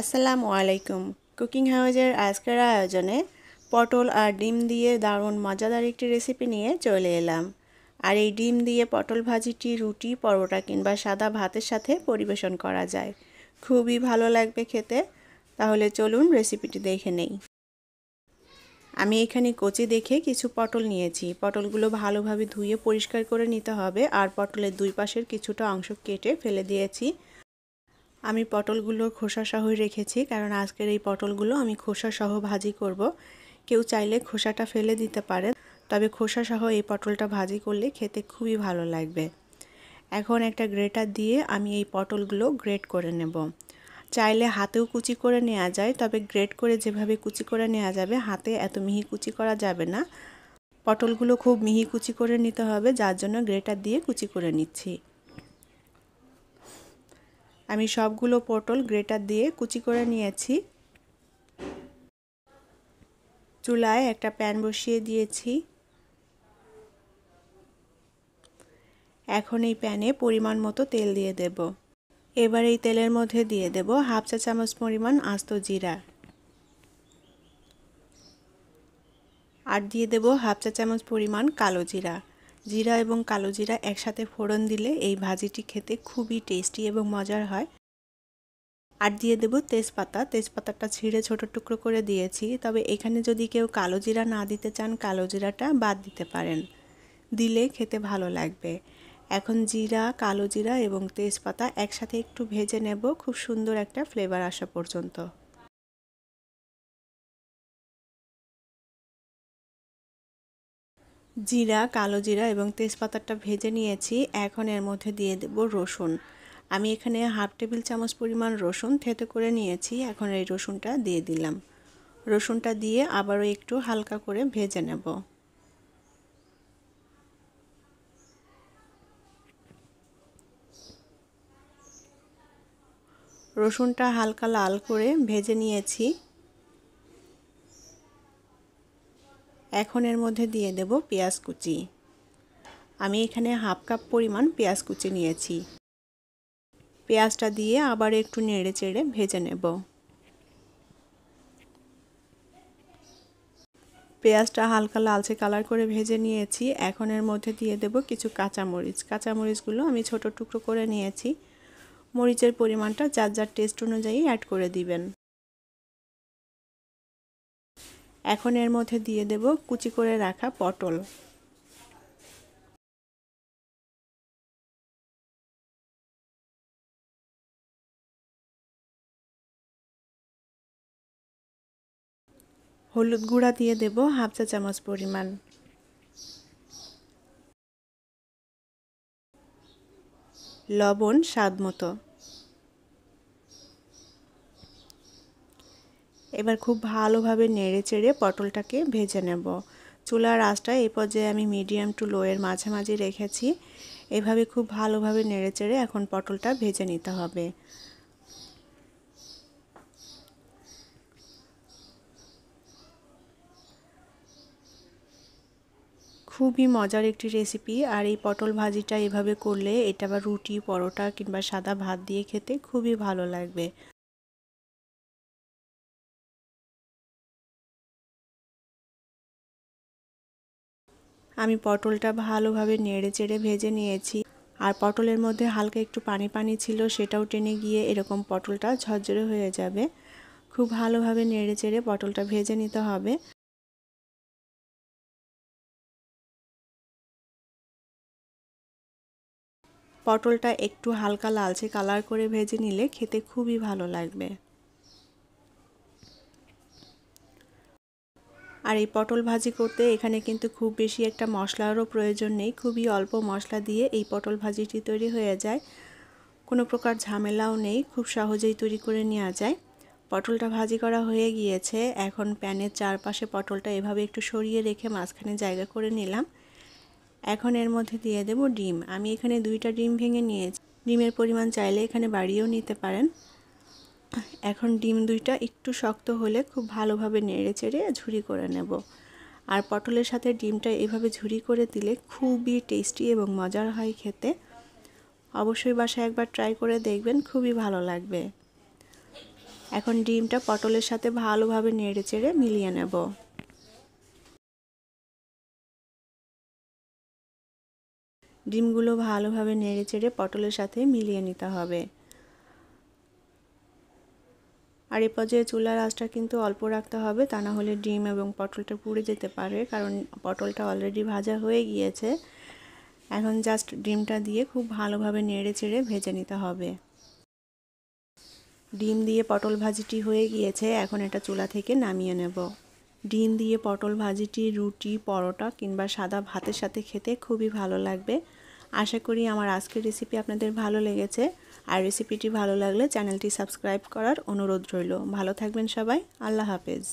আসসালামু আলাইকুম কুকিং হাউজের আজকের আয়োজনে পটল আর ডিম দিয়ে দারুণ মজাদার একটি রেসিপি নিয়ে চলে এলাম আর এই ডিম দিয়ে পটল ভাজিটি রুটি পরোটা কিংবা সাদা ভাতের সাথে পরিবেশন করা যায় খুবই ভালো লাগবে খেতে তাহলে চলুন রেসিপিটি দেখে নেই আমি এখানে কচি দেখে কিছু পটল নিয়েছি পটলগুলো ভালোভাবে ধুয়ে পরিষ্কার করে নিতে হবে আর পটলের দুই পাশের কিছুটা অংশ কেটে ফেলে দিয়েছি আমি পটলগুলোর খোসা সহই রেখেছি কারণ আজকের এই পটলগুলো আমি খোসা সহ ভাজি করব। কেউ চাইলে খোসাটা ফেলে দিতে পারে তবে খোসা সহ এই পটলটা ভাজি করলে খেতে খুবই ভালো লাগবে এখন একটা গ্রেটার দিয়ে আমি এই পটলগুলো গ্রেট করে নেব চাইলে হাতেও কুচি করে নেওয়া যায় তবে গ্রেট করে যেভাবে কুচি করে নেওয়া যাবে হাতে এত মিহি কুচি করা যাবে না পটলগুলো খুব মিহি কুচি করে নিতে হবে যার জন্য গ্রেটার দিয়ে কুচি করে নিচ্ছি আমি সবগুলো পটল গ্রেটার দিয়ে কুচি করে নিয়েছি চুলায় একটা প্যান বসিয়ে দিয়েছি এখন এই প্যানে পরিমাণ মতো তেল দিয়ে দেব এবার এই তেলের মধ্যে দিয়ে দেব হাফ চা চামচ পরিমাণ আস্ত জিরা আর দিয়ে দেব হাফ চা চামচ পরিমাণ কালো জিরা জিরা এবং কালো জিরা একসাথে ফোড়ন দিলে এই ভাজিটি খেতে খুবই টেস্টি এবং মজার হয় আর দিয়ে দেব তেজপাতা তেজপাতাটা ছিঁড়ে ছোট টুকরো করে দিয়েছি তবে এখানে যদি কেউ কালো জিরা না দিতে চান কালো জিরাটা বাদ দিতে পারেন দিলে খেতে ভালো লাগবে এখন জিরা কালো জিরা এবং তেজপাতা একসাথে একটু ভেজে নেব খুব সুন্দর একটা ফ্লেভার আসা পর্যন্ত জিরা কালো জিরা এবং তেজপাতাটা ভেজে নিয়েছি এখন এর মধ্যে দিয়ে দেব রসুন আমি এখানে হাফ টেবিল চামচ পরিমাণ রসুন থেতে করে নিয়েছি এখন এই রসুনটা দিয়ে দিলাম রসুনটা দিয়ে আবারও একটু হালকা করে ভেজে নেব রসুনটা হালকা লাল করে ভেজে নিয়েছি এখন এর মধ্যে দিয়ে দেব পেঁয়াজ কুচি আমি এখানে হাফ কাপ পরিমাণ পেঁয়াজ কুচি নিয়েছি পেঁয়াজটা দিয়ে আবার একটু নেড়ে চেড়ে ভেজে নেব পেঁয়াজটা হালকা লালচে কালার করে ভেজে নিয়েছি এখন এর মধ্যে দিয়ে দেব কিছু কাঁচামরিচ কাঁচামরিচগুলো আমি ছোট টুকরো করে নিয়েছি মরিচের পরিমাণটা যার যার টেস্ট অনুযায়ী অ্যাড করে দিবেন এখন এর মধ্যে দিয়ে দেব কুচি করে রাখা পটল হলুদ গুঁড়া দিয়ে দেব হাফ চা চামচ পরিমাণ লবণ স্বাদ মতো এবার খুব ভালোভাবে নেড়ে চেড়ে পটলটাকে ভেজে নেব চুলার আঁচটা এই পর্যায়ে আমি মিডিয়াম টু লোয়ের মাঝামাঝি রেখেছি এভাবে খুব ভালোভাবে নেড়ে চেড়ে এখন পটলটা ভেজে নিতে হবে খুবই মজার একটি রেসিপি আর এই পটল ভাজিটা এভাবে করলে এটা বা রুটি পরোটা কিংবা সাদা ভাত দিয়ে খেতে খুবই ভালো লাগবে আমি পটলটা ভালোভাবে নেড়ে চেড়ে ভেজে নিয়েছি আর পটলের মধ্যে হালকা একটু পানি পানি ছিল সেটাও টেনে গিয়ে এরকম পটলটা ঝরঝরে হয়ে যাবে খুব ভালোভাবে নেড়ে চেড়ে পটলটা ভেজে নিতে হবে পটলটা একটু হালকা লালচে কালার করে ভেজে নিলে খেতে খুবই ভালো লাগবে আর এই পটল ভাজি করতে এখানে কিন্তু খুব বেশি একটা মশলারও প্রয়োজন নেই খুবই অল্প মশলা দিয়ে এই পটল ভাজিটি তৈরি হয়ে যায় কোনো প্রকার ঝামেলাও নেই খুব সহজেই তৈরি করে নেওয়া যায় পটলটা ভাজি করা হয়ে গিয়েছে এখন প্যানের চারপাশে পটলটা এভাবে একটু সরিয়ে রেখে মাঝখানে জায়গা করে নিলাম এখন এর মধ্যে দিয়ে দেব ডিম আমি এখানে দুইটা ডিম ভেঙে নিয়েছি ডিমের পরিমাণ চাইলে এখানে বাড়িয়েও নিতে পারেন এখন ডিম দুইটা একটু শক্ত হলে খুব ভালোভাবে নেড়ে চেড়ে ঝুরি করে নেব আর পটলের সাথে ডিমটা এভাবে ঝুরি করে দিলে খুবই টেস্টি এবং মজার হয় খেতে অবশ্যই বাসায় একবার ট্রাই করে দেখবেন খুবই ভালো লাগবে এখন ডিমটা পটলের সাথে ভালোভাবে নেড়ে চেড়ে মিলিয়ে নেব ডিমগুলো ভালোভাবে নেড়ে চেড়ে পটলের সাথে মিলিয়ে নিতে হবে আর এ পর্যায়ে চুলার আঁচটা কিন্তু অল্প রাখতে হবে তা না হলে ডিম এবং পটলটা পুড়ে যেতে পারে কারণ পটলটা অলরেডি ভাজা হয়ে গিয়েছে এখন জাস্ট ডিমটা দিয়ে খুব ভালোভাবে নেড়ে চেড়ে ভেজে নিতে হবে ডিম দিয়ে পটল ভাজিটি হয়ে গিয়েছে এখন এটা চুলা থেকে নামিয়ে নেব ডিম দিয়ে পটল ভাজিটি রুটি পরোটা কিংবা সাদা ভাতের সাথে খেতে খুবই ভালো লাগবে আশা করি আমার আজকের রেসিপি আপনাদের ভালো লেগেছে আর রেসিপিটি ভালো লাগলে চ্যানেলটি সাবস্ক্রাইব করার অনুরোধ রইল ভালো থাকবেন সবাই আল্লাহ হাফেজ